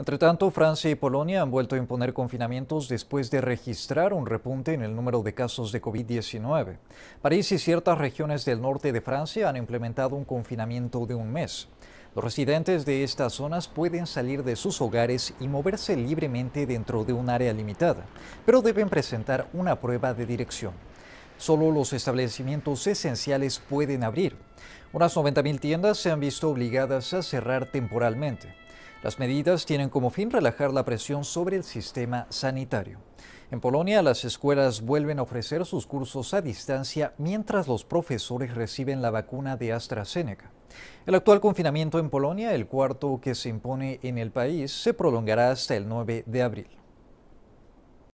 Entre tanto, Francia y Polonia han vuelto a imponer confinamientos después de registrar un repunte en el número de casos de COVID-19. París y ciertas regiones del norte de Francia han implementado un confinamiento de un mes. Los residentes de estas zonas pueden salir de sus hogares y moverse libremente dentro de un área limitada, pero deben presentar una prueba de dirección. Solo los establecimientos esenciales pueden abrir. Unas 90.000 tiendas se han visto obligadas a cerrar temporalmente. Las medidas tienen como fin relajar la presión sobre el sistema sanitario. En Polonia, las escuelas vuelven a ofrecer sus cursos a distancia mientras los profesores reciben la vacuna de AstraZeneca. El actual confinamiento en Polonia, el cuarto que se impone en el país, se prolongará hasta el 9 de abril.